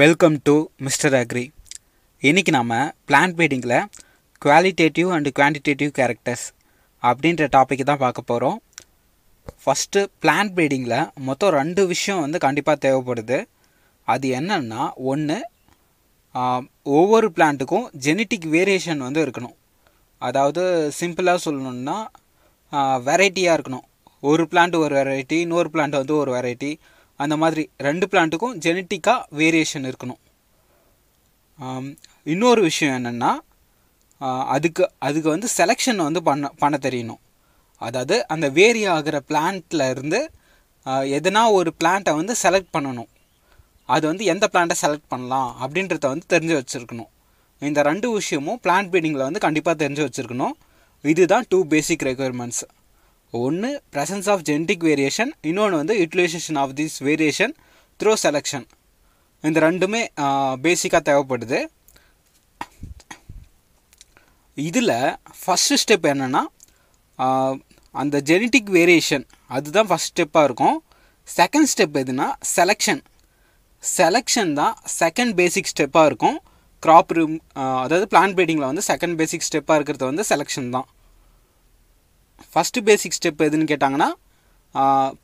welcome to mister agri இன்றைக்கி நாம் plant பீடிங்கில் குவாலிட்டேட்டிவ் அண்டு குவான்டிடேட்டிவ் கேரக்டர்ஸ் அப்படின்ற டாப்பிக் தான் பார்க்க போகிறோம் ஃபஸ்ட்டு பிளான்ட் பீடிங்கில் மொத்தம் ரெண்டு விஷயம் வந்து கண்டிப்பாக தேவைப்படுது அது என்னென்னா ஒன்று ஒவ்வொரு பிளான்ட்டுக்கும் ஜெனட்டிக் வேரியேஷன் வந்து இருக்கணும் அதாவது சிம்பிளாக சொல்லணுன்னா வெரைட்டியாக இருக்கணும் ஒரு பிளான்ட் ஒரு வெரைட்டி இன்னொரு பிளான்ட் வந்து ஒரு வெரைட்டி அந்த மாதிரி ரெண்டு பிளான்ட்டுக்கும் ஜெனட்டிக்காக வேரியேஷன் இருக்கணும் இன்னொரு விஷயம் என்னென்னா அதுக்கு அதுக்கு வந்து செலெக்ஷன் வந்து பண்ண பண்ண தெரியணும் அதாவது அந்த வேரி ஆகிற பிளான்ட்டில் இருந்து எதனா ஒரு பிளான்ட்டை வந்து செலக்ட் பண்ணணும் அது வந்து எந்த பிளான்ட்டை செலக்ட் பண்ணலாம் அப்படின்றத வந்து தெரிஞ்சு வச்சுருக்கணும் இந்த ரெண்டு விஷயமும் பிளான்ட் பீடிங்கில் வந்து கண்டிப்பாக தெரிஞ்சு வச்சுருக்கணும் இதுதான் டூ பேசிக் ரெக்குயர்மெண்ட்ஸ் ஒன்று ப்ரெசன்ஸ் ஆஃப் ஜென்டிக் வேரியேஷன் இன்னொன்று வந்து utilization of this variation through selection இந்த ரெண்டுமே பேசிக்காக தேவைப்படுது இதில் ஃபஸ்ட்டு ஸ்டெப் என்னென்னா அந்த ஜெனட்டிக் வேரியேஷன் அதுதான் ஃபஸ்ட் ஸ்டெப்பாக இருக்கும் செகண்ட் ஸ்டெப் எதுனா செலெக்ஷன் செலெக்ஷன் தான் செகண்ட் பேசிக் ஸ்டெப்பாக இருக்கும் க்ராப் ரூம் அதாவது பிளான் பிரீடிங்கில் வந்து செகண்ட் பேசிக் ஸ்டெப்பாக இருக்கிறது வந்து செலெக்ஷன் தான் ஃபஸ்ட்டு பேசிக் ஸ்டெப் எதுன்னு கேட்டாங்கன்னா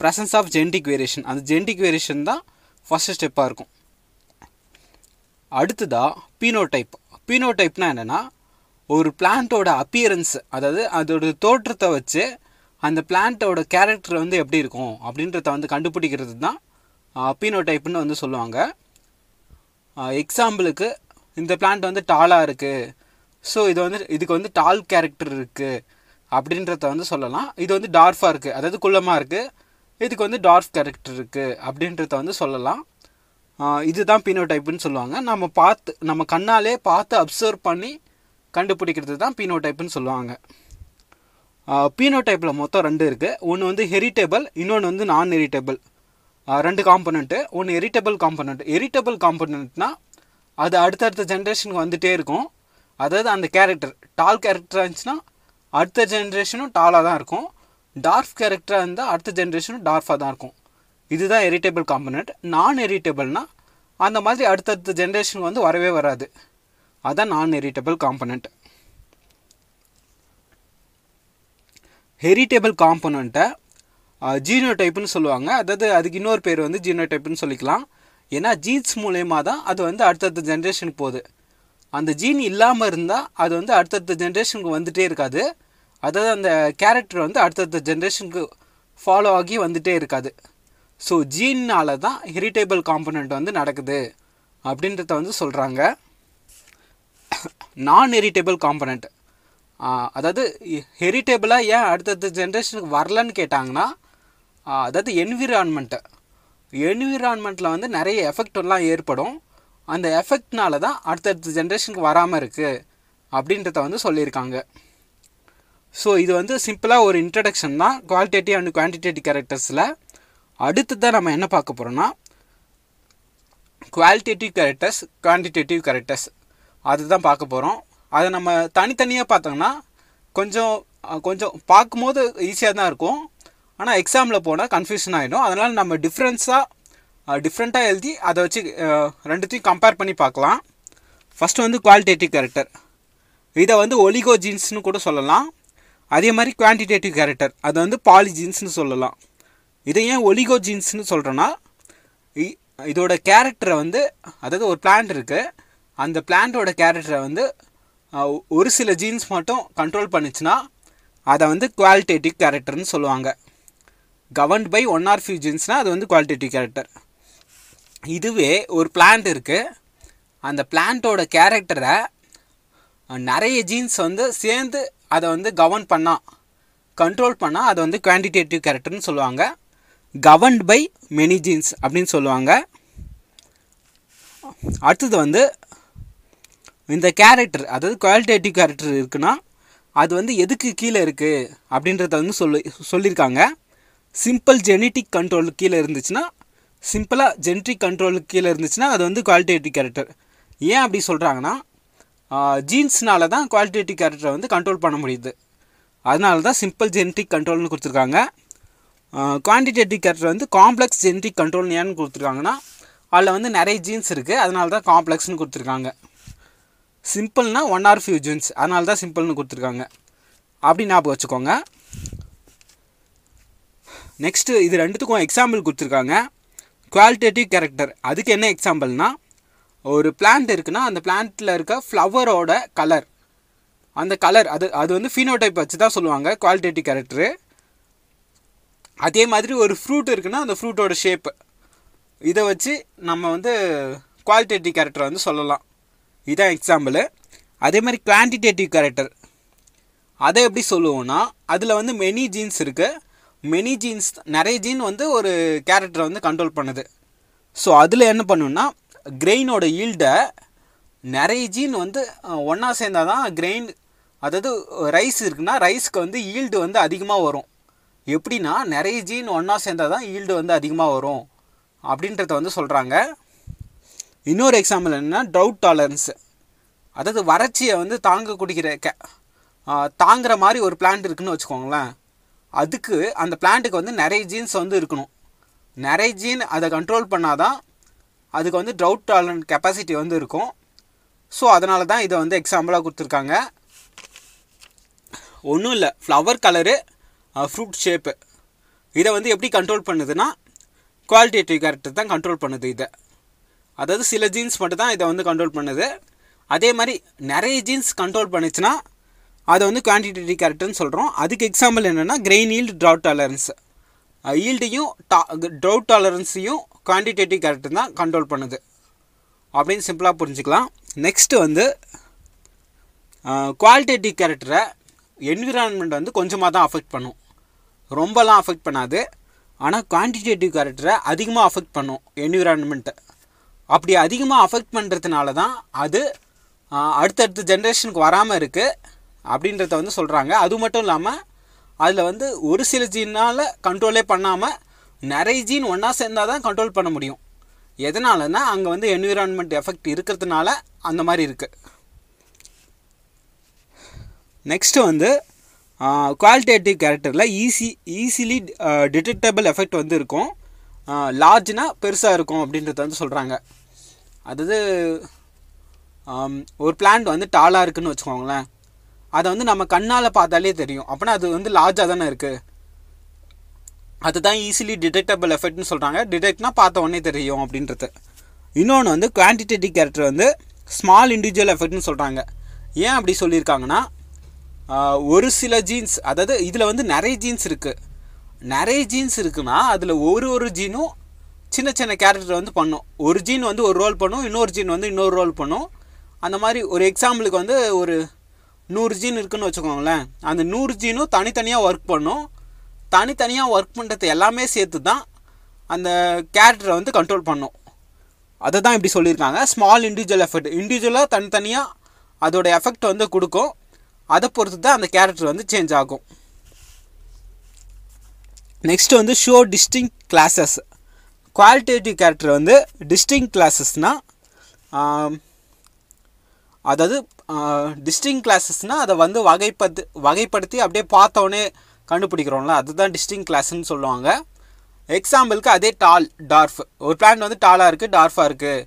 ப்ரெசன்ஸ் ஆஃப் ஜென்டிக் வேரியேஷன் அந்த ஜென்டிக் வேரியேஷன் தான் ஃபஸ்ட்டு ஸ்டெப்பாக இருக்கும் அடுத்ததாக பீனோ டைப் பீனோ டைப்னால் என்னென்னா ஒரு பிளான்ட்டோட அப்பியரன்ஸ் அதாவது அதோட தோற்றத்தை வச்சு அந்த பிளான்ட்டோட கேரக்டர் வந்து எப்படி இருக்கும் அப்படின்றத வந்து கண்டுபிடிக்கிறது தான் பீனோ டைப்னு வந்து சொல்லுவாங்க எக்ஸாம்பிளுக்கு இந்த பிளான்ட் வந்து டாலாக இருக்குது ஸோ இது வந்து இதுக்கு வந்து டால் கேரக்டர் இருக்குது அப்படின்றத வந்து சொல்லலாம் இது வந்து டார்ஃபாக இருக்குது அதாவது குள்ளமாக இருக்குது இதுக்கு வந்து டார்ஃப் கேரக்டர் இருக்குது அப்படின்றத வந்து சொல்லலாம் இதுதான் பீனோ டைப்புன்னு சொல்லுவாங்க நம்ம பார்த்து நம்ம கண்ணாலே பார்த்து அப்சர்வ் பண்ணி கண்டுபிடிக்கிறது தான் பீனோ டைப்புன்னு சொல்லுவாங்க பீனோ டைப்பில் மொத்தம் ரெண்டு இருக்குது ஒன்று வந்து ஹெரிட்டபிள் இன்னொன்று வந்து நான் எரிட்டபிள் ரெண்டு காம்பனண்ட்டு ஒன்று எரிட்டபிள் காம்பனண்ட் எரிட்டபிள் காம்பனண்ட்னா அது அடுத்தடுத்த ஜென்ரேஷனுக்கு வந்துகிட்டே இருக்கும் அதாவது அந்த கேரக்டர் டால் கேரக்டராக இருந்துச்சுன்னா அடுத்த ஜென்ரேஷனும் டாலாக தான் இருக்கும் டார்ஃப் கேரக்டராக இருந்தால் அடுத்த ஜென்ரேஷனும் டார்ஃபாக தான் இருக்கும் இதுதான் எரிட்டபிள் காம்பனண்ட் நான் எரிட்டபிள்னால் அந்த மாதிரி அடுத்தடுத்த ஜென்ரேஷன் வந்து வரவே வராது அதுதான் நான் எரிட்டபிள் காம்பனண்ட் ஹெரிட்டபிள் காம்பனண்ட்டை ஜீனோ டைப்புன்னு சொல்லுவாங்க அதாவது அதுக்கு இன்னொரு பேர் வந்து ஜீனோ டைப்புன்னு சொல்லிக்கலாம் ஏன்னா ஜீன்ஸ் மூலயமா தான் அது வந்து அடுத்தடுத்த ஜென்ரேஷனுக்கு போகுது அந்த ஜீன் இல்லாமல் இருந்தால் அது வந்து அடுத்தடுத்த ஜென்ரேஷனுக்கு வந்துகிட்டே இருக்காது அதாவது அந்த கேரக்டர் வந்து அடுத்தடுத்த ஜென்ரேஷனுக்கு ஃபாலோ ஆகி வந்துகிட்டே இருக்காது ஸோ ஜீன்னால் தான் ஹெரிட்டேபிள் காம்பனண்ட் வந்து நடக்குது அப்படின்றத வந்து சொல்கிறாங்க நான் ஹெரிட்டேபிள் காம்பனண்ட் அதாவது ஹெரிட்டேபிளாக ஏன் அடுத்தடுத்த ஜென்ரேஷனுக்கு வரலன்னு கேட்டாங்கன்னா அதாவது என்விரான்மெண்ட்டு என்விரான்மெண்ட்டில் வந்து நிறைய எஃபெக்டெல்லாம் ஏற்படும் அந்த எஃபெக்ட்னால தான் அடுத்தடுத்த ஜென்ரேஷனுக்கு வராமல் இருக்குது அப்படின்றத வந்து சொல்லியிருக்காங்க ஸோ இது வந்து சிம்பிளாக ஒரு இன்ட்ரடக்ஷன் தான் குவாலிட்டேட்டிவ் அண்ட் குவான்டிடேட்டிவ் கேரக்டர்ஸில் அடுத்ததாக நம்ம என்ன பார்க்க போகிறோம்னா குவாலிட்டேட்டிவ் கேரக்டர்ஸ் குவான்டிடேட்டிவ் கேரக்டர்ஸ் அதுதான் பார்க்க போகிறோம் அதை நம்ம தனித்தனியாக பார்த்தோம்னா கொஞ்சம் கொஞ்சம் பார்க்கும்போது ஈஸியாக தான் இருக்கும் ஆனால் எக்ஸாமில் போனால் கன்ஃபியூஷன் ஆகிடும் அதனால் நம்ம டிஃப்ரென்ஸாக டிஃப்ரெண்ட்டாக எழுதி அதை வச்சு ரெண்டுத்தையும் கம்பேர் பண்ணி பார்க்கலாம் ஃபஸ்ட்டு வந்து குவாலிட்டேட்டிவ் கேரக்டர் இதை வந்து ஒலிகோ ஜீன்ஸ்னு கூட சொல்லலாம் அதே மாதிரி குவான்டிடேட்டிவ் கேரக்டர் அது வந்து பாலி ஜீன்ஸ்னு சொல்லலாம் இதை ஏன் ஒலிகோ ஜீன்ஸ்னு சொல்கிறேன்னா இதோட கேரக்டரை வந்து அதாவது ஒரு பிளான்ட் இருக்குது அந்த பிளான்ட்டோட கேரக்டரை வந்து ஒரு சில ஜீன்ஸ் மட்டும் கண்ட்ரோல் பண்ணிச்சுன்னா அதை வந்து குவாலிட்டேட்டிவ் கேரக்டர்னு சொல்லுவாங்க governed by one or few ஜீன்ஸ்னால் அது வந்து குவாலிட்டேட்டிவ் கேரக்டர் இதுவே ஒரு பிளான்ட் இருக்குது அந்த பிளான்ட்டோட கேரக்டரை நிறைய ஜீன்ஸ் வந்து சேர்ந்து அதை வந்து கவர்ன் பண்ணால் கண்ட்ரோல் பண்ணால் அதை வந்து குவான்டிடேட்டிவ் கேரக்டர்னு சொல்லுவாங்க கவர்ன்ட் பை மெனி ஜீன்ஸ் அப்படின்னு சொல்லுவாங்க அடுத்தது வந்து இந்த கேரக்டர் அதாவது குவாலிட்டேட்டிவ் கேரக்டர் இருக்குன்னா அது வந்து எதுக்கு கீழே இருக்குது அப்படின்றத வந்து சொல்லி சொல்லியிருக்காங்க சிம்பிள் ஜெனட்டிக் கண்ட்ரோல் கீழே இருந்துச்சுன்னா சிம்பிளாக ஜென்ட்ரி கண்ட்ரோலுக்கு கீழே இருந்துச்சுன்னா அது வந்து குவாலிட்டேட்டிவ் கேரக்டர் ஏன் அப்படி சொல்கிறாங்கன்னா ஜீன்ஸ்னால தான் குவாலிட்டேட்டிவ் கேரக்டரை வந்து கண்ட்ரோல் பண்ண முடியுது அதனால தான் சிம்பிள் ஜென்ட்ரிக் கண்ட்ரோல்னு கொடுத்துருக்காங்க குவான்டிடேட்டிவ் கேரக்டர் வந்து காம்ப்ளெக்ஸ் ஜென்ட்ரிக் கண்ட்ரோல் ஏன்னு கொடுத்துருக்காங்கன்னா அதில் வந்து நிறைய ஜீன்ஸ் இருக்குது அதனால தான் காம்ப்ளெக்ஸ்னு கொடுத்துருக்காங்க சிம்பிள்னா ஒன் ஆர் ஃபியூ ஜீன்ஸ் அதனால தான் சிம்பிள்னு கொடுத்துருக்காங்க அப்படி ஞாபகம் வச்சுக்கோங்க நெக்ஸ்ட்டு இது ரெண்டுத்துக்கும் எக்ஸாம்பிள் கொடுத்துருக்காங்க குவாலிட்டேட்டிவ் கேரக்டர் அதுக்கு என்ன எக்ஸாம்பிள்னா ஒரு பிளான்ட் இருக்குன்னா அந்த பிளான்ட்டில் இருக்க ஃப்ளவரோட கலர் அந்த கலர் அது அது வந்து ஃபீனோடைப் வச்சு தான் சொல்லுவாங்க குவாலிட்டேட்டிவ் கேரக்டரு அதே மாதிரி ஒரு ஃப்ரூட் இருக்குன்னா அந்த ஃப்ரூட்டோட ஷேப் இதை வச்சு நம்ம வந்து குவாலிட்டேட்டிவ் கேரக்டர் வந்து சொல்லலாம் இதுதான் எக்ஸாம்பிள் அதே மாதிரி குவான்டிடேட்டிவ் கேரக்டர் அதை எப்படி சொல்லுவோன்னா அதில் வந்து மெனி ஜீன்ஸ் இருக்குது மெனி ஜீன்ஸ் நிறைய ஜீன் வந்து ஒரு கேரக்டரை வந்து கண்ட்ரோல் பண்ணுது ஸோ அதில் என்ன பண்ணுன்னா கிரெயினோட ஈல்டை நிறைய ஜீன் வந்து ஒன்றா சேர்ந்தால் தான் கிரெயின் அதாவது ரைஸ் இருக்குன்னா ரைஸ்க்கு வந்து ஈல்டு வந்து அதிகமாக வரும் எப்படின்னா நிறைய ஜீன் ஒன்றா சேர்ந்தால் தான் ஈல்டு வந்து அதிகமாக வரும் அப்படின்றத வந்து சொல்கிறாங்க இன்னொரு எக்ஸாம்பிள் என்னென்னா ட்ரவுட் டாலரன்ஸு அதாவது வறட்சியை வந்து தாங்க குடிக்கிற க தாங்குற மாதிரி ஒரு பிளான்ட் இருக்குதுன்னு வச்சுக்கோங்களேன் அதுக்கு அந்த பிளான்ட்டுக்கு வந்து நிறைய ஜீன்ஸ் வந்து இருக்கணும் நிறைய ஜீன் அதை கண்ட்ரோல் பண்ணாதான் அதுக்கு வந்து ட்ரவுட் டாலன் கெப்பாசிட்டி வந்து இருக்கும் ஸோ அதனால தான் இதை வந்து எக்ஸாம்பிளாக கொடுத்துருக்காங்க ஒன்றும் இல்லை ஃப்ளவர் கலரு ஃப்ரூட் ஷேப்பு இதை வந்து எப்படி கண்ட்ரோல் பண்ணுதுன்னா குவாலிட்டேட்டிவ் கேரக்டர் தான் கண்ட்ரோல் பண்ணுது இதை அதாவது சில ஜீன்ஸ் மட்டும் தான் இதை வந்து கண்ட்ரோல் பண்ணுது அதே மாதிரி நிறைய ஜீன்ஸ் கண்ட்ரோல் பண்ணுச்சுன்னா அதை வந்து குவான்டிடேட்டிவ் கேரக்டர்னு சொல்கிறோம் அதுக்கு எக்ஸாம்பிள் என்னென்னா கிரெயின் ஈல்டு ட்ரவுட் டாலரன்ஸ் ஈல்டையும் டா ட்ரவுட் டாலரன்ஸையும் குவான்டிடேட்டிவ் கேரக்டர் தான் கண்ட்ரோல் பண்ணுது அப்படின்னு சிம்பிளாக புரிஞ்சுக்கலாம் நெக்ஸ்ட்டு வந்து குவாலிட்டேட்டிவ் கேரக்டரை என்விரான்மெண்ட் வந்து கொஞ்சமாக தான் அஃபெக்ட் பண்ணும் ரொம்பலாம் அஃபெக்ட் பண்ணாது ஆனால் குவான்டிடேட்டிவ் கேரக்டரை அதிகமாக அஃபெக்ட் பண்ணும் என்விரான்மெண்ட்டை அப்படி அதிகமாக அஃபெக்ட் பண்ணுறதுனால தான் அது அடுத்தடுத்த ஜென்ரேஷனுக்கு வராமல் இருக்குது அப்படின்றத வந்து சொல்கிறாங்க அது மட்டும் இல்லாமல் அதில் வந்து ஒரு சில ஜீனால் கண்ட்ரோலே பண்ணாமல் நிறைய ஜீன் ஒன்றா சேர்ந்தால் தான் கண்ட்ரோல் பண்ண முடியும் எதனாலனா அங்கே வந்து என்விரான்மெண்ட் எஃபெக்ட் இருக்கிறதுனால அந்த மாதிரி இருக்குது நெக்ஸ்ட்டு வந்து குவாலிட்டேட்டிவ் கேரக்டரில் ஈஸி ஈஸிலி டிடெக்டபிள் எஃபெக்ட் வந்து இருக்கும் லார்ஜ்னால் பெருசாக இருக்கும் அப்படின்றத வந்து சொல்கிறாங்க அதாவது ஒரு பிளான்ட் வந்து டாலாக இருக்குதுன்னு வச்சுக்கோங்களேன் அதை வந்து நம்ம கண்ணால் பார்த்தாலே தெரியும் அப்படின்னா அது வந்து லார்ஜாக தானே இருக்குது அதுதான் ஈஸிலி டிடெக்டபிள் எஃபெக்ட்னு சொல்கிறாங்க டிடெக்ட்னா பார்த்த உடனே தெரியும் அப்படின்றது இன்னொன்று வந்து குவான்டிடேட்டிவ் கேரக்டர் வந்து ஸ்மால் இண்டிவிஜுவல் எஃபெக்ட்னு சொல்கிறாங்க ஏன் அப்படி சொல்லியிருக்காங்கன்னா ஒரு சில ஜீன்ஸ் அதாவது இதில் வந்து நிறைய ஜீன்ஸ் இருக்குது நிறைய ஜீன்ஸ் இருக்குன்னா அதில் ஒரு ஒரு ஜீனும் சின்ன சின்ன கேரக்டர் வந்து பண்ணும் ஒரு ஜீன் வந்து ஒரு ரோல் பண்ணும் இன்னொரு ஜீன் வந்து இன்னொரு ரோல் பண்ணும் அந்த மாதிரி ஒரு எக்ஸாம்பிளுக்கு வந்து ஒரு நூறு ஜீன் இருக்குதுன்னு வச்சுக்கோங்களேன் அந்த நூறு ஜீனும் தனித்தனியாக ஒர்க் பண்ணும் தனித்தனியாக ஒர்க் பண்ணுறது எல்லாமே சேர்த்து தான் அந்த கேரக்டரை வந்து கண்ட்ரோல் பண்ணும் அதை தான் இப்படி சொல்லியிருக்காங்க ஸ்மால் இண்டிவிஜுவல் எஃபெக்ட் இண்டிவிஜுவலாக தனித்தனியாக அதோடய எஃபெக்ட் வந்து கொடுக்கும் அதை பொறுத்து தான் அந்த கேரக்டர் வந்து சேஞ்ச் ஆகும் நெக்ஸ்ட் வந்து show distinct classes qualitative character வந்து டிஸ்டிங் கிளாஸஸ்னால் அதாவது டிஸ்டிங் கிளாஸஸ்னால் அதை வந்து வகைப்படுத்து வகைப்படுத்தி அப்படியே பார்த்தோன்னே கண்டுபிடிக்கிறோம்ல அதுதான் டிஸ்டிங் கிளாஸ்ன்னு சொல்லுவாங்க எக்ஸாம்பிளுக்கு அதே டால் டார்ஃப் ஒரு பிளான் வந்து டாலாக இருக்குது டார்ஃபாக இருக்குது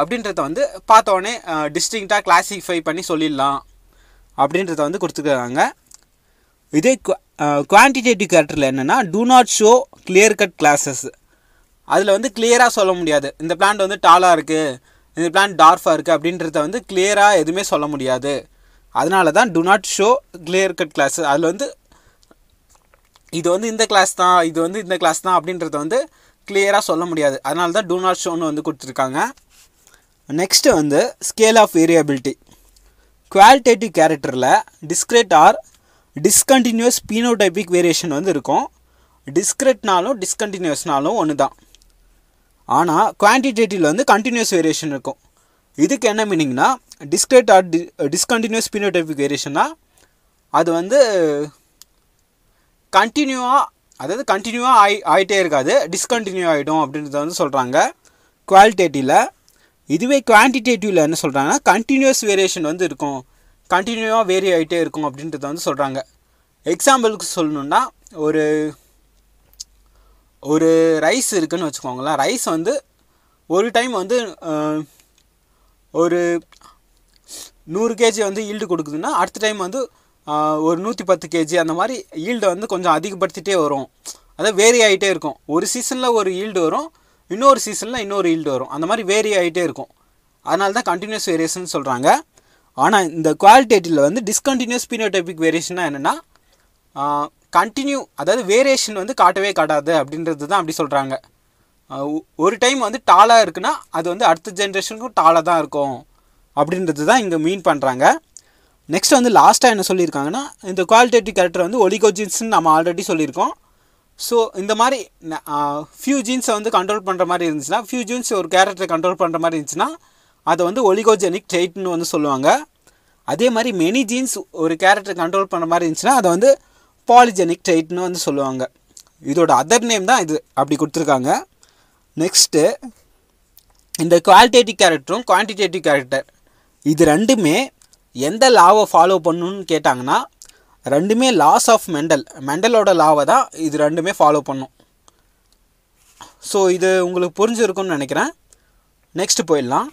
அப்படின்றத வந்து பார்த்தோன்னே டிஸ்டிங்டாக கிளாஸிஃபை பண்ணி சொல்லிடலாம் அப்படின்றத வந்து கொடுத்துக்கிறாங்க இதே குவான்டிடேட்டிவ் கேரக்டரில் என்னென்னா do not show clear cut classes அதில் வந்து கிளியராக சொல்ல முடியாது இந்த பிளான்ட் வந்து டாலாக இருக்குது இந்த பிளான் டார்ஃபாக இருக்குது அப்படின்றத வந்து கிளியராக எதுவுமே சொல்ல முடியாது அதனால தான் do not show clear cut class அதில் வந்து இது வந்து இந்த கிளாஸ் தான் இது வந்து இந்த கிளாஸ் தான் அப்படின்றத வந்து கிளியராக சொல்ல முடியாது அதனால தான் டூ நாட் ஷோன்னு வந்து கொடுத்துருக்காங்க நெக்ஸ்ட்டு வந்து ஸ்கேல் ஆஃப் வேரியபிலிட்டி குவாலிட்டேட்டிவ் கேரக்டரில் discrete or discontinuous phenotypic variation வந்து இருக்கும் டிஸ்கிரெட்னாலும் டிஸ்கண்டினியூஸ்னாலும் ஒன்று தான் ஆனால் குவான்டிடேட்டிவில் வந்து கண்டினியூஸ் வேரியேஷன் இருக்கும் இதுக்கு என்ன மீனிங்னா டிஸ்கிரேட் ஆர் டி டிஸ்கண்டினியூஸ் பீனோடைபிக் வேரியேஷன்னா அது வந்து கண்டினியூவாக அதாவது கண்டினியூவாக ஆகி ஆகிட்டே இருக்காது டிஸ்கண்டினியூ ஆகிடும் அப்படின்றத வந்து சொல்கிறாங்க குவாலிட்டேட்டிவில் இதுவே குவான்டிடேட்டிவில் என்ன சொல்கிறாங்கன்னா கண்டினியூஸ் வேரியேஷன் வந்து இருக்கும் கண்டினியூவாக வேரி ஆகிட்டே இருக்கும் அப்படின்றத வந்து சொல்கிறாங்க எக்ஸாம்பிளுக்கு சொல்லணுன்னா ஒரு ஒரு ரைஸ் இருக்குதுன்னு வச்சுக்கோங்களேன் ரைஸ் வந்து ஒரு டைம் வந்து ஒரு நூறு கேஜி வந்து ஈல்டு கொடுக்குதுன்னா அடுத்த டைம் வந்து ஒரு நூற்றி பத்து கேஜி அந்த மாதிரி ஈல்டை வந்து கொஞ்சம் அதிகப்படுத்திகிட்டே வரும் அதாவது வேரி ஆகிட்டே இருக்கும் ஒரு சீசனில் ஒரு ஈல்டு வரும் இன்னொரு சீசனில் இன்னொரு ஈல்டு வரும் அந்த மாதிரி வேரி ஆகிட்டே இருக்கும் அதனால தான் கண்டினியூஸ் வேரியேஷன் சொல்கிறாங்க ஆனால் இந்த குவாலிட்டேட்டிவில் வந்து டிஸ்கண்டினியூஸ் பீனோடைபிக் வேரியேஷனாக என்னென்னா கண்டினியூ அதாவது வேரியேஷன் வந்து காட்டவே காட்டாது அப்படின்றது தான் அப்படி சொல்கிறாங்க ஒரு டைம் வந்து டாலாக இருக்குன்னா அது வந்து அடுத்த ஜென்ரேஷனுக்கும் டாலாக தான் இருக்கும் அப்படின்றது தான் இங்கே மீன் பண்ணுறாங்க நெக்ஸ்ட் வந்து லாஸ்ட்டாக என்ன சொல்லியிருக்காங்கன்னா இந்த குவாலிட்டேட்டிவ் கேரக்டர் வந்து ஒலிகோ ஜீன்ஸ்னு நம்ம ஆல்ரெடி சொல்லியிருக்கோம் ஸோ இந்த மாதிரி ஃபியூ ஜீன்ஸை வந்து கண்ட்ரோல் பண்ணுற மாதிரி இருந்துச்சுன்னா ஃபியூ ஜீன்ஸ் ஒரு கேரக்டரை கண்ட்ரோல் பண்ணுற மாதிரி இருந்துச்சுன்னா அதை வந்து ஒலிகோஜெனிக் ட்ரெயிட்னு வந்து சொல்லுவாங்க அதே மாதிரி மெனி ஜீன்ஸ் ஒரு கேரக்டரை கண்ட்ரோல் பண்ணுற மாதிரி இருந்துச்சுன்னா அதை வந்து பாலிஜெனிக் டைட்னு வந்து சொல்லுவாங்க இதோட அதர் நேம் தான் இது அப்படி கொடுத்துருக்காங்க நெக்ஸ்ட்டு இந்த குவாலிட்டேட்டிவ் கேரக்டரும் குவான்டிடேட்டிவ் கேரக்டர் இது ரெண்டுமே எந்த லாவை ஃபாலோ பண்ணணுன்னு கேட்டாங்கன்னா ரெண்டுமே லாஸ் ஆஃப் மெண்டல் மெண்டலோட லாவை தான் இது ரெண்டுமே ஃபாலோ பண்ணும் ஸோ இது உங்களுக்கு புரிஞ்சுருக்கும்னு நினைக்கிறேன் நெக்ஸ்ட்டு போயிடலாம்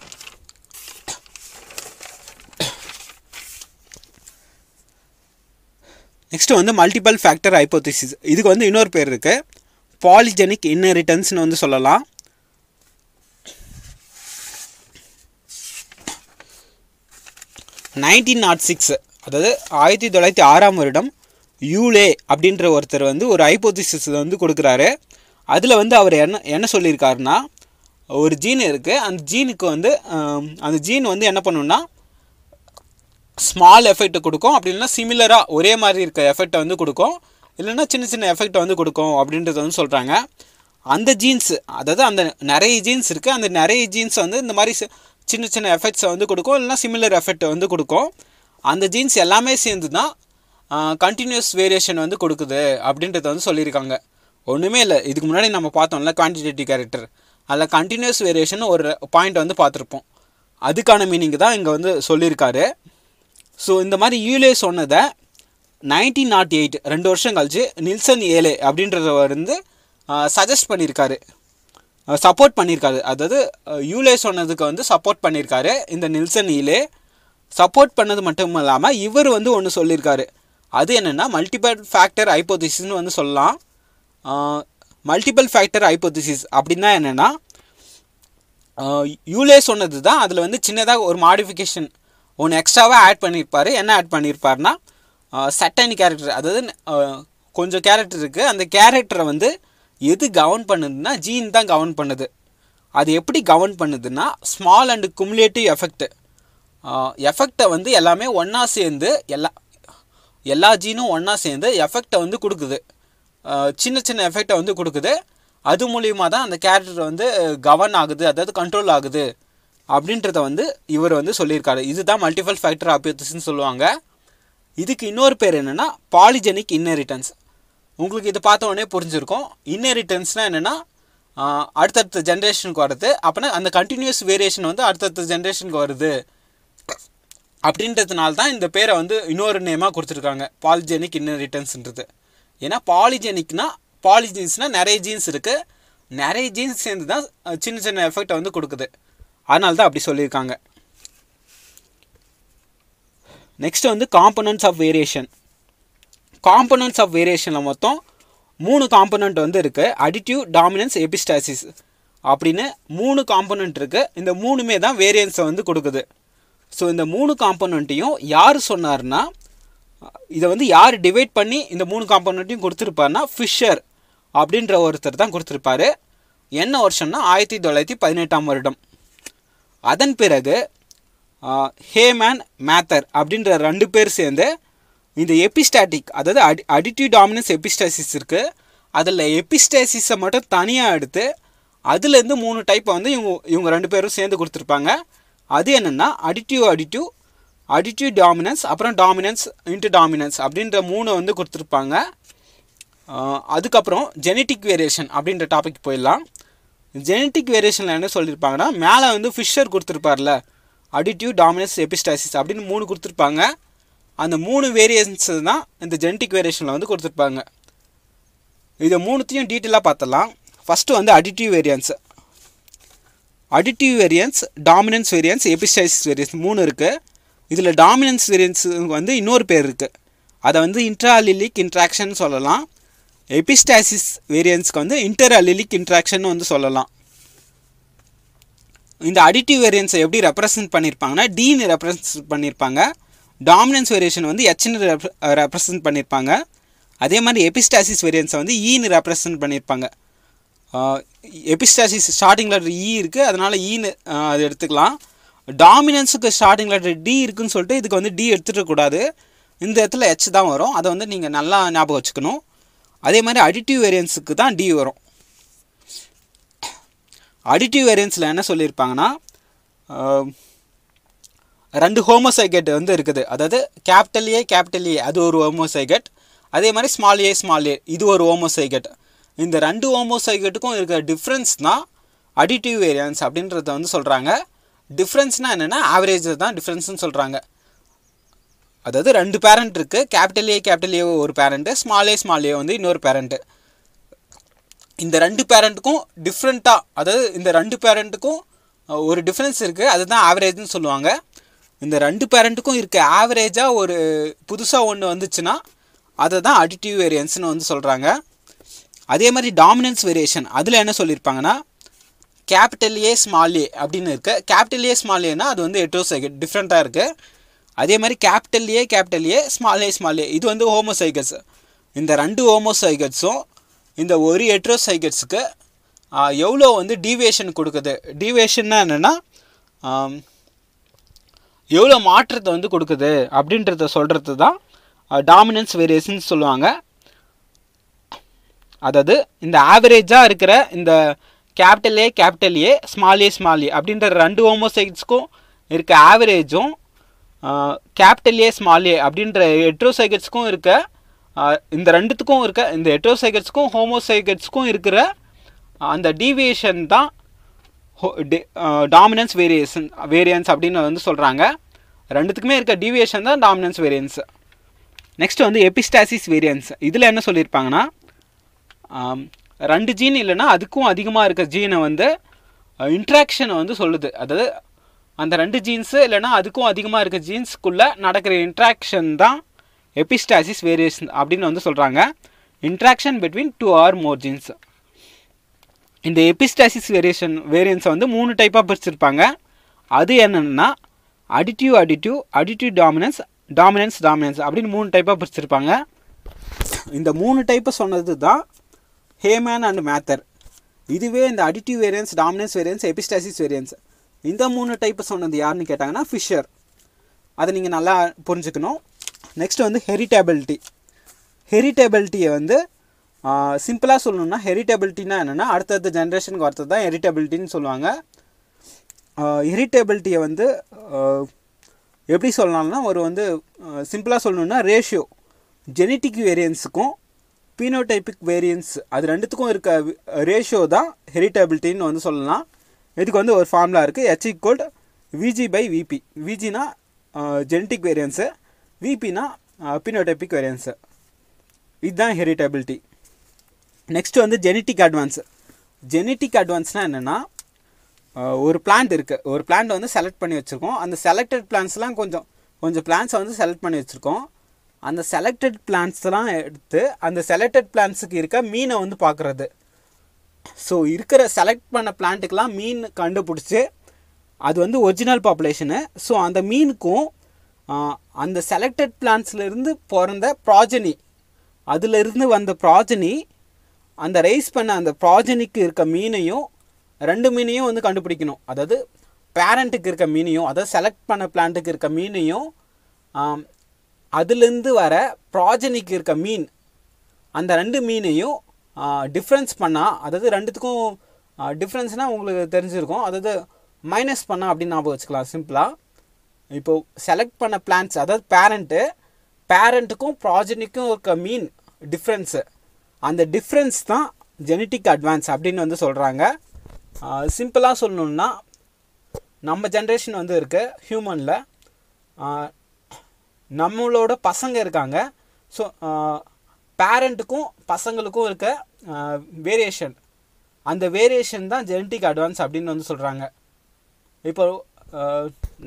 நெக்ஸ்ட்டு வந்து மல்டிபிள் ஃபேக்டர் ஹைப்போதிசிஸ் இதுக்கு வந்து இன்னொரு பேர் இருக்குது பாலிஜெனிக் இன்னெரிட்டன்ஸ்னு வந்து சொல்லலாம் நைன்டீன் நாட் சிக்ஸ் அதாவது ஆயிரத்தி தொள்ளாயிரத்தி ஆறாம் வருடம் யூலே அப்படின்ற ஒருத்தர் வந்து ஒரு ஐப்போதிசிஸ் வந்து கொடுக்குறாரு அதில் வந்து அவர் என்ன என்ன சொல்லியிருக்காருன்னா ஒரு ஜீன் இருக்குது அந்த ஜீனுக்கு வந்து அந்த ஜீன் வந்து என்ன பண்ணுன்னா ஸ்மால் எஃபெக்ட் கொடுக்கும் அப்படி இல்லைன்னா சிமிலராக ஒரே மாதிரி இருக்க எஃபெக்டை வந்து கொடுக்கும் இல்லைன்னா சின்ன சின்ன எஃபெக்ட் வந்து கொடுக்கும் அப்படின்றத வந்து சொல்கிறாங்க அந்த ஜீன்ஸ் அதாவது அந்த நிறைய ஜீன்ஸ் இருக்குது அந்த நிறைய ஜீன்ஸ் வந்து இந்த மாதிரி சின்ன சின்ன எஃபெக்ட்ஸை வந்து கொடுக்கும் இல்லைனா சிமிலர் எஃபெக்ட் வந்து கொடுக்கும் அந்த ஜீன்ஸ் எல்லாமே சேர்ந்து தான் கண்டினியூஸ் வேரியேஷன் வந்து கொடுக்குது அப்படின்றத வந்து சொல்லியிருக்காங்க ஒன்றுமே இல்லை இதுக்கு முன்னாடி நம்ம பார்த்தோம்ல குவான்டிடேட்டிவ் கேரக்டர் அதில் கண்டினியூஸ் வேரியேஷன் ஒரு பாயிண்ட் வந்து பார்த்துருப்போம் அதுக்கான மீனிங் தான் இங்கே வந்து சொல்லியிருக்காரு ஸோ இந்த மாதிரி யூலே சொன்னதை நைன்டீன் நாட் எயிட் ரெண்டு வருஷம் கழிச்சு நில்சன் ஏலே அப்படின்றவர் வந்து சஜஸ்ட் பண்ணியிருக்காரு சப்போர்ட் பண்ணியிருக்காரு அதாவது யூலே சொன்னதுக்கு வந்து சப்போர்ட் பண்ணியிருக்காரு இந்த நில்சன் ஈலே சப்போர்ட் பண்ணது மட்டும் இல்லாமல் இவர் வந்து ஒன்று சொல்லியிருக்காரு அது என்னென்னா மல்டிபல் ஃபேக்டர் ஐப்போதிசிஸ்னு வந்து சொல்லலாம் மல்டிபிள் ஃபேக்டர் ஐப்போதிசிஸ் அப்படின்னா என்னென்னா யூலே சொன்னது தான் அதில் வந்து சின்னதாக ஒரு மாடிஃபிகேஷன் ஒன்று எக்ஸ்ட்ராவாக ஆட் பண்ணியிருப்பார் என்ன ஆட் பண்ணியிருப்பார்னா சட்டனி கேரக்டர் அதாவது கொஞ்சம் கேரக்டர் இருக்குது அந்த கேரக்டரை வந்து எது கவர்ன் பண்ணுதுன்னா ஜீன் தான் கவர்ன் பண்ணுது அது எப்படி கவர்ன் பண்ணுதுன்னா ஸ்மால் அண்டு குமுலேட்டிவ் எஃபெக்ட் எஃபெக்டை வந்து எல்லாமே ஒன்றா சேர்ந்து எல்லா எல்லா ஜீனும் ஒன்றா சேர்ந்து எஃபெக்டை வந்து கொடுக்குது சின்ன சின்ன எஃபெக்டை வந்து கொடுக்குது அது மூலியமாக தான் அந்த கேரக்டர் வந்து கவர்ன் ஆகுது அதாவது கண்ட்ரோல் ஆகுது அப்படின்றத வந்து இவர் வந்து சொல்லியிருக்காரு இதுதான் மல்டிபல் ஃபேக்டர் அபியத்திஸ்ன்னு சொல்லுவாங்க இதுக்கு இன்னொரு பேர் என்னென்னா பாலிஜெனிக் இன்னெரிட்டன்ஸ் உங்களுக்கு இதை பார்த்த உடனே புரிஞ்சிருக்கும் இன்னெரிட்டன்ஸ்னால் என்னென்னா அடுத்தடுத்த ஜென்ரேஷனுக்கு வருது அப்படின்னா அந்த கண்டினியூஸ் வேரியேஷன் வந்து அடுத்தடுத்த ஜென்ரேஷனுக்கு வருது அப்படின்றதுனால தான் இந்த பேரை வந்து இன்னொரு நேமாக கொடுத்துருக்காங்க பாலிஜெனிக் இன்னெரிட்டன்ஸ்ன்றது ஏன்னா பாலிஜெனிக்னா பாலிஜீன்ஸ்னால் நிறைய ஜீன்ஸ் இருக்குது நிறைய ஜீன்ஸ் சேர்ந்து தான் சின்ன சின்ன எஃபெக்டை வந்து கொடுக்குது அதனால தான் அப்படி சொல்லியிருக்காங்க நெக்ஸ்ட் வந்து components of variation components of வேரியேஷனில் மொத்தம் மூணு காம்பனண்ட் வந்து இருக்குது அடிட்டிவ் டாமினன்ஸ் எபிஸ்டாசிஸ் அப்படின்னு மூணு காம்பனண்ட் இருக்குது இந்த மூணுமே தான் வேரியன்ஸை வந்து கொடுக்குது ஸோ இந்த மூணு காம்பனண்ட்டையும் யார் சொன்னார்னா இதை வந்து யார் டிவைட் பண்ணி இந்த மூணு காம்பனண்ட்டையும் கொடுத்துருப்பாருன்னா ஃபிஷர் அப்படின்ற ஒருத்தர் தான் கொடுத்துருப்பாரு என்ன வருஷம்னா ஆயிரத்தி தொள்ளாயிரத்தி பதினெட்டாம் வருடம் அதன் பிறகு ஹேமேன் மேத்தர் அப்படின்ற ரெண்டு பேர் சேர்ந்து இந்த எபிஸ்டாட்டிக் அதாவது அடி அடிட்டிவ் டாமினன்ஸ் எபிஸ்டாசிஸ் இருக்குது அதில் எபிஸ்டாசிஸை மட்டும் தனியாக எடுத்து அதுலேருந்து மூணு டைப்பை வந்து இவங்க இவங்க ரெண்டு பேரும் சேர்ந்து கொடுத்துருப்பாங்க அது என்னென்னா அடிட்டிவ் அடிட்டிவ் அடிட்டிவ் டாமினன்ஸ் அப்புறம் டாமினன்ஸ் இன்ட்டு டாமினன்ஸ் அப்படின்ற மூணு வந்து கொடுத்துருப்பாங்க அதுக்கப்புறம் ஜெனட்டிக் வேரியேஷன் அப்படின்ற டாபிக் போயிடலாம் ஜெனட்டிக் வேரியேஷனில் என்ன சொல்லியிருப்பாங்கன்னா மேலே வந்து ஃபிஷர் கொடுத்துருப்பார்ல அடிட்டிவ் டாமினன்ஸ் எபிஸ்டாசிஸ் அப்படின்னு மூணு கொடுத்துருப்பாங்க அந்த மூணு வேரியன்ஸ் தான் இந்த ஜெனட்டிக் வேரியேஷனில் வந்து கொடுத்துருப்பாங்க இதை மூணுத்தையும் டீட்டெயிலாக பார்த்தலாம் ஃபஸ்ட்டு வந்து additive variance additive variance dominance variance epistasis variance மூணு இருக்குது இதில் டாமினன்ஸ் வேரியன்ஸுக்கு வந்து இன்னொரு பேர் இருக்குது அதை வந்து இன்ட்ராலிலிக் இன்ட்ராக்ஷன் சொல்லலாம் எபிஸ்டாசிஸ் வேரியன்ஸ்க்கு வந்து இன்டர் அலிலிக் இன்ட்ராக்ஷன் வந்து சொல்லலாம் இந்த அடிட்டிவ் வேரியன்ஸை எப்படி ரெப்ரசன்ட் பண்ணியிருப்பாங்கன்னா டீன்னு ரெப்ரசன்ட் பண்ணியிருப்பாங்க டாமினன்ஸ் வேரியேஷன் வந்து ரெப் ரெப்ரசன்ட் பண்ணியிருப்பாங்க அதே மாதிரி எபிஸ்டாசிஸ் வேரியன்ஸை வந்து ஈன்னு e ரெப்ரசன்ட் பண்ணியிருப்பாங்க epistasis starting letter E e இருக்குது அதனால் ஈன்னு e அது எடுத்துக்கலாம் டாமினன்ஸுக்கு ஸ்டார்டிங் லெட்டர் டி இருக்குன்னு சொல்லிட்டு இதுக்கு வந்து டி எடுத்துகிட்டு கூடாது இந்த இடத்துல ஹெச் தான் வரும் அதை வந்து நீங்கள் நல்லா ஞாபகம் வச்சுக்கணும் அதே மாதிரி அடிட்டிவ் வேரியன்ஸுக்கு தான் டி வரும் அடிட்டிவ் வேரியன்ஸில் என்ன சொல்லியிருப்பாங்கன்னா ரெண்டு ஹோமோசைகட் வந்து இருக்குது அதாவது கேபிட்டல் ஏ கேபிட்டல் ஏ அது ஒரு ஹோமோசைகட் அதே மாதிரி ஸ்மால் ஏ ஸ்மால் ஏ இது ஒரு ஹோமோசைகட் இந்த ரெண்டு ஹோமோசைகட்டுக்கும் இருக்கிற டிஃப்ரென்ஸ் தான் அடிட்டிவ் வேரியன்ஸ் அப்படின்றத வந்து சொல்கிறாங்க டிஃப்ரென்ஸ்னால் என்னென்னா ஆவரேஜ் தான் டிஃப்ரென்ஸ்னு சொல்கிறாங்க அதாவது ரெண்டு பேரண்ட் இருக்குது கேபிட்டல் ஏ கேபிட்டல் ஏ ஒரு parent small A small A வந்து இன்னொரு பேரண்ட்டு இந்த ரெண்டு பேரண்ட்டுக்கும் டிஃப்ரெண்ட்டாக அதாவது இந்த ரெண்டு பேரண்ட்டுக்கும் ஒரு டிஃப்ரென்ஸ் இருக்குது அதுதான் ஆவரேஜ்னு சொல்லுவாங்க இந்த ரெண்டு பேரண்ட்டுக்கும் இருக்க ஆவரேஜாக ஒரு புதுசாக ஒன்று வந்துச்சுன்னா அதை தான் அடிட்டிவ் வேரியன்ஸ்னு வந்து சொல்கிறாங்க அதே மாதிரி டாமினன்ஸ் வேரியேஷன் அதில் என்ன சொல்லியிருப்பாங்கன்னா கேபிட்டல் ஏ ஸ்மால் ஏ அப்படின்னு இருக்குது கேபிட்டல் ஏ ஸ்மால் ஏன்னா அது வந்து செகண்ட் டிஃப்ரெண்ட்டாக இருக்குது அதே மாதிரி capital A capital A small A small A இது வந்து ஹோமோசைகட்ஸ் இந்த ரெண்டு ஹோமோசைகட்ஸும் இந்த ஒரு எட்ரோசைகட்ஸுக்கு எவ்வளோ வந்து டீவியேஷன் கொடுக்குது டீவியேஷன்னா என்னென்னா எவ்வளோ மாற்றத்தை வந்து கொடுக்குது அப்படின்றத சொல்கிறது தான் டாமினன்ஸ் வேரியேஷன் சொல்லுவாங்க அதாவது இந்த ஆவரேஜாக இருக்கிற இந்த capital A capital A small A small A அப்படின்ற ரெண்டு ஹோமோசைட்ஸ்க்கும் இருக்க ஆவரேஜும் கேபிட்டல் ஏ ஸ்மால் ஏ அப்படின்ற ஹெட்ரோசைகட்ஸ்க்கும் இருக்க இந்த ரெண்டுத்துக்கும் இருக்க இந்த ஹெட்ரோசைகட்ஸ்க்கும் ஹோமோசைகட்ஸ்க்கும் இருக்கிற அந்த டீவியேஷன் தான் டாமினன்ஸ் வேரியேஷன் வேரியன்ஸ் அப்படின்னு வந்து சொல்கிறாங்க ரெண்டுத்துக்குமே இருக்க டீவியேஷன் தான் டாமினன்ஸ் வேரியன்ஸ் நெக்ஸ்ட் வந்து எபிஸ்டாசிஸ் வேரியன்ஸ் இதில் என்ன சொல்லியிருப்பாங்கன்னா ரெண்டு ஜீன் இல்லைன்னா அதுக்கும் அதிகமாக இருக்க ஜீனை வந்து இன்ட்ராக்ஷனை வந்து சொல்லுது அதாவது அந்த ரெண்டு ஜீன்ஸு இல்லைனா அதுக்கும் அதிகமாக இருக்க ஜீன்ஸுக்குள்ளே நடக்கிற இன்ட்ராக்ஷன் தான் எபிஸ்டாசிஸ் வேரியேஷன் அப்படின்னு வந்து சொல்கிறாங்க interaction between two or more genes இந்த எபிஸ்டாசிஸ் வேரியேஷன் வேரியன்ஸை வந்து மூணு டைப்பாக பிரிச்சிருப்பாங்க அது என்னென்னா additive additive additive dominance dominance dominance அப்படின்னு மூணு டைப்பாக பிரிச்சிருப்பாங்க இந்த மூணு டைப்பை சொன்னது தான் ஹேமேன் அண்ட் மேத்தர் இதுவே இந்த additive variance dominance variance epistasis variance இந்த மூணு டைப்பு சொன்னது யாருன்னு கேட்டாங்கன்னா ஃபிஷர் அதை நீங்கள் நல்லா புரிஞ்சுக்கணும் நெக்ஸ்ட் வந்து ஹெரிட்டபிலிட்டி ஹெரிட்டபிலிட்டியை வந்து சிம்பிளாக சொல்லணும்னா ஹெரிட்டபிலிட்டினா என்னென்னா அடுத்தடுத்த ஜென்ரேஷனுக்கு அடுத்தது தான் ஹெரிட்டபிலிட்டின்னு சொல்லுவாங்க ஹெரிட்டபிலிட்டியை வந்து எப்படி சொல்லலாம்னா ஒரு வந்து சிம்பிளாக சொல்லணுன்னா ரேஷியோ ஜெனட்டிக் வேரியன்ஸுக்கும் பீனோடைப்பிக் வேரியன்ஸ் அது ரெண்டுத்துக்கும் இருக்க ரேஷியோ தான் ஹெரிட்டபிலிட்டின்னு வந்து சொல்லலாம் இதுக்கு வந்து ஒரு ஃபார்முலா இருக்குது H equal VG by VP விஜினா ஜெனட்டிக் வேரியன்ஸு விபினா பினோடெபிக் வேரியன்ஸு இதுதான் ஹெரிட்டபிலிட்டி நெக்ஸ்ட்டு வந்து ஜெனட்டிக் அட்வான்ஸு ஜெனட்டிக் அட்வான்ஸ்னால் என்னென்னா ஒரு பிளான்ட் இருக்குது ஒரு பிளான்ட் வந்து செலக்ட் பண்ணி வச்சுருக்கோம் அந்த செலக்டட் பிளான்ஸ்லாம் கொஞ்சம் கொஞ்சம் பிளான்ஸை வந்து செலக்ட் பண்ணி வச்சுருக்கோம் அந்த செலக்டட் பிளான்ஸ்லாம் எடுத்து அந்த செலக்டட் பிளான்ஸுக்கு இருக்க மீனை வந்து பார்க்குறது ஸோ இருக்கிற செலக்ட் பண்ண பிளான்ட்டுக்கெலாம் மீன் கண்டுபிடிச்சி அது வந்து ஒரிஜினல் பாப்புலேஷனு ஸோ அந்த மீனுக்கும் அந்த செலக்டட் பிளான்ஸ்லேருந்து பிறந்த ப்ராஜனி அதிலிருந்து வந்த ப்ராஜனி அந்த ரைஸ் பண்ண அந்த ப்ராஜனிக்கு இருக்க மீனையும் ரெண்டு மீனையும் வந்து கண்டுபிடிக்கணும் அதாவது பேரண்ட்டுக்கு இருக்க மீனையும் அதாவது செலக்ட் பண்ண பிளான்ட்டுக்கு இருக்க மீனையும் அதுலேருந்து வர ப்ராஜனிக்கு இருக்க மீன் அந்த ரெண்டு மீனையும் டிஃப்ரென்ஸ் பண்ணால் அதாவது ரெண்டுத்துக்கும் டிஃப்ரென்ஸ்னால் உங்களுக்கு தெரிஞ்சிருக்கும் அதாவது மைனஸ் பண்ணால் அப்படின்னு ஞாபகம் வச்சுக்கலாம் சிம்பிளாக இப்போது செலக்ட் பண்ண பிளான்ஸ் அதாவது பேரண்ட்டு பேரண்ட்டுக்கும் ப்ராஜெனிக்கும் இருக்க மீன் டிஃப்ரென்ஸு அந்த டிஃப்ரென்ஸ் தான் ஜெனட்டிக் அட்வான்ஸ் அப்படின்னு வந்து சொல்கிறாங்க சிம்பிளாக சொல்லணுன்னா நம்ம ஜென்ரேஷன் வந்து இருக்குது ஹியூமனில் நம்மளோட பசங்க இருக்காங்க ஸோ பேரண்ட்டுக்கும் பசங்களுக்கும் இருக்க வேரியேஷன் அந்த வேரியேஷன் தான் ஜெனட்டிக் அட்வான்ஸ் அப்படின்னு வந்து சொல்கிறாங்க இப்போ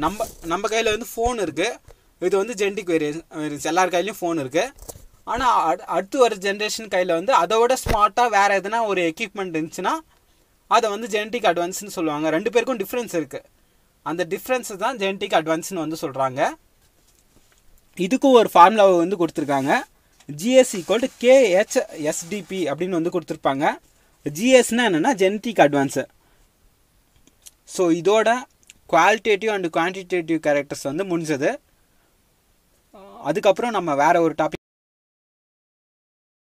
நம்ம நம்ம கையில் வந்து ஃபோன் இருக்குது இது வந்து ஜெனட்டிக் வேரியேஷன் எல்லார் கையிலையும் ஃபோன் இருக்குது ஆனால் அடு அடுத்து வர ஜென்ரேஷன் கையில் வந்து அதோட ஸ்மார்ட்டாக வேறு எதனா ஒரு எக்யூப்மெண்ட் இருந்துச்சுன்னா அதை வந்து ஜெனட்டிக் அட்வான்ஸ்னு சொல்லுவாங்க ரெண்டு பேருக்கும் டிஃப்ரென்ஸ் இருக்குது அந்த டிஃப்ரென்ஸு தான் ஜெனட்டிக் அட்வான்ஸ்னு வந்து சொல்கிறாங்க இதுக்கும் ஒரு ஃபார்முலாவை வந்து கொடுத்துருக்காங்க GS equal to KH SDP அப்படின்னு வந்து கொடுத்துருப்பாங்க ஜிஎஸ்னால் என்னென்னா ஜெனட்டிக் அட்வான்ஸு ஸோ இதோட குவாலிட்டேட்டிவ் அண்ட் குவான்டிடேட்டிவ் கேரக்டர்ஸ் வந்து முடிஞ்சது அதுக்கப்புறம் நம்ம வேறு ஒரு டாபிக்